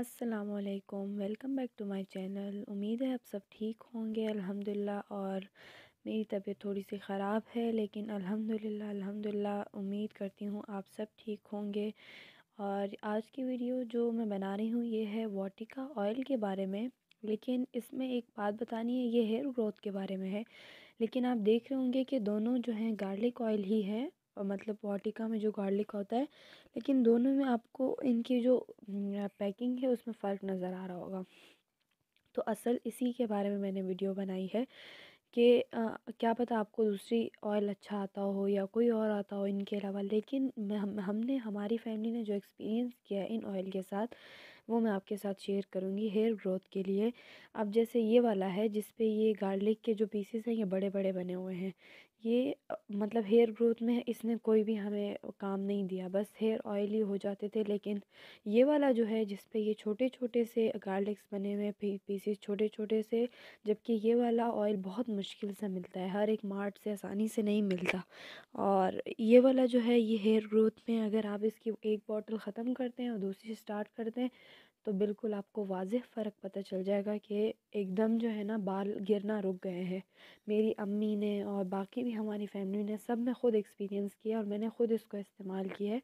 असलकुम welcome back to my channel उम्मीद है आप सब ठीक होंगे अल्हम्दुलिल्लाह और मेरी तबीयत थोड़ी सी ख़राब है लेकिन अल्हम्दुलिल्लाह अल्हम्दुलिल्लाह उम्मीद करती हूँ आप सब ठीक होंगे और आज की वीडियो जो मैं बना रही हूँ ये है वाटिका ऑयल के बारे में लेकिन इसमें एक बात बतानी है ये हेयर ग्रोथ के बारे में है लेकिन आप देख रहे होंगे कि दोनों जो हैं गार्लिक ऑयल ही हैं मतलब वाटिका में जो गार्लिक होता है लेकिन दोनों में आपको इनकी जो पैकिंग है उसमें फ़र्क नज़र आ रहा होगा तो असल इसी के बारे में मैंने वीडियो बनाई है कि क्या पता आपको दूसरी ऑयल अच्छा आता हो या कोई और आता हो इनके अलावा लेकिन हम हमने हमारी फैमिली ने जो एक्सपीरियंस किया है इन ऑयल के साथ वो मैं आपके साथ शेयर करूँगी हेयर ग्रोथ के लिए अब जैसे ये वाला है जिसपे ये गार्लिक के जो पीसेस हैं ये बड़े बड़े बने हुए हैं ये मतलब हेयर ग्रोथ में इसने कोई भी हमें काम नहीं दिया बस हेयर ऑयली हो जाते थे लेकिन ये वाला जो है जिस पे ये छोटे छोटे से गार्लिक्स बने हुए पीसीस छोटे छोटे से जबकि ये वाला ऑयल बहुत मुश्किल से मिलता है हर एक मार्ट से आसानी से नहीं मिलता और ये वाला जो है ये हेयर ग्रोथ में अगर आप इसकी एक बॉटल ख़त्म करते हैं और दूसरी स्टार्ट करते हैं तो बिल्कुल आपको वाज़ह फ़र्क पता चल जाएगा कि एकदम जो है ना बाल गिरना रुक गए हैं मेरी अम्मी ने और बाकी भी हमारी फैमिली ने सब ने ख़ुद एक्सपीरियंस किया और मैंने ख़ुद इसको इस्तेमाल किया है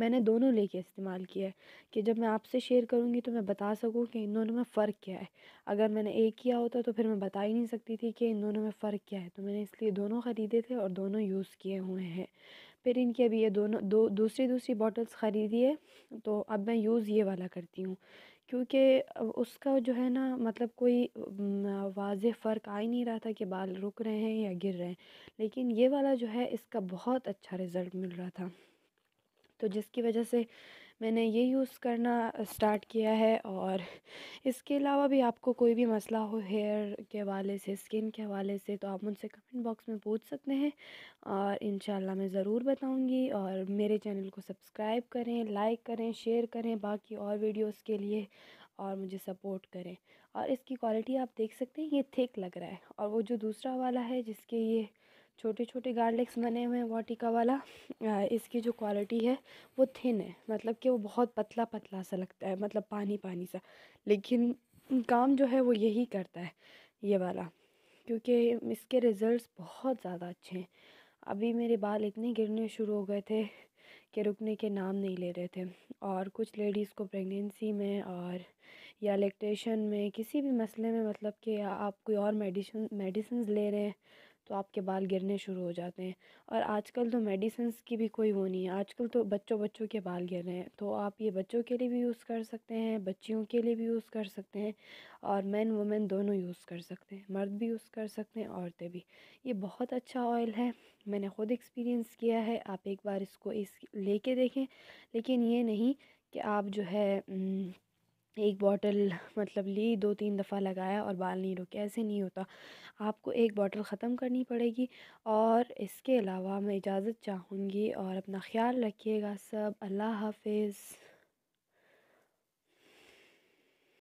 मैंने दोनों लेके इस्तेमाल किया है कि जब मैं आपसे शेयर करूँगी तो मैं बता सकूँ कि इन दोनों में फ़र्क क्या है अगर मैंने एक किया होता तो फिर मैं बता ही नहीं सकती थी कि इन दोनों में फ़र्क क्या है तो मैंने इसलिए दोनों ख़रीदे थे और दोनों यूज़ किए हुए हैं फिर इनकी अभी ये दोनों दो दूसरी दूसरी बॉटल्स ख़रीदी है तो अब मैं यूज़ ये वाला करती हूँ क्योंकि उसका जो है ना मतलब कोई वाज फ़र्क आ ही नहीं रहा था कि बाल रुक रहे हैं या गिर रहे हैं लेकिन ये वाला जो है इसका बहुत अच्छा रिज़ल्ट मिल रहा था तो जिसकी वजह से मैंने ये यूज़ करना स्टार्ट किया है और इसके अलावा भी आपको कोई भी मसला हो हेयर के हवाले से स्किन के हवाले से तो आप मुझसे कमेंट बॉक्स में पूछ सकते हैं और इन मैं ज़रूर बताऊँगी और मेरे चैनल को सब्सक्राइब करें लाइक करें शेयर करें बाकी और वीडियोस के लिए और मुझे सपोर्ट करें और इसकी क्वालिटी आप देख सकते हैं ये थिक लग रहा है और वो जो दूसरा वाला है जिसके ये छोटे छोटे गार्लिक्स बने हुए हैं वाटिका वाला इसकी जो क्वालिटी है वो थिन है मतलब कि वो बहुत पतला पतला सा लगता है मतलब पानी पानी सा लेकिन काम जो है वो यही करता है ये वाला क्योंकि इसके रिज़ल्ट्स बहुत ज़्यादा अच्छे हैं अभी मेरे बाल इतने गिरने शुरू हो गए थे कि रुकने के नाम नहीं ले रहे थे और कुछ लेडीज़ को प्रेगनेंसी में और या इलेक्ट्रेशन में किसी भी मसले में मतलब कि आप कोई और मेडिसिन मेडिसिन ले रहे हैं तो आपके बाल गिरने शुरू हो जाते हैं और आजकल तो मेडिसिन की भी कोई वो नहीं है आजकल तो बच्चों बच्चों के बाल गिर रहे हैं तो आप ये बच्चों के लिए भी यूज़ कर सकते हैं बच्चियों के लिए भी यूज़ कर सकते हैं और मैन वुमेन दोनों यूज़ कर सकते हैं मर्द भी यूज़ कर सकते हैं औरतें भी ये बहुत अच्छा ऑयल है मैंने ख़ुद एक्सपीरियंस किया है आप एक बार इसको इस ले देखें लेकिन ये नहीं कि आप जो है एक बॉटल मतलब ली दो तीन दफ़ा लगाया और बाल नहीं रुके ऐसे नहीं होता आपको एक बॉटल ख़त्म करनी पड़ेगी और इसके अलावा मैं इजाज़त चाहूँगी और अपना ख्याल रखिएगा सब अल्लाह हाफिज़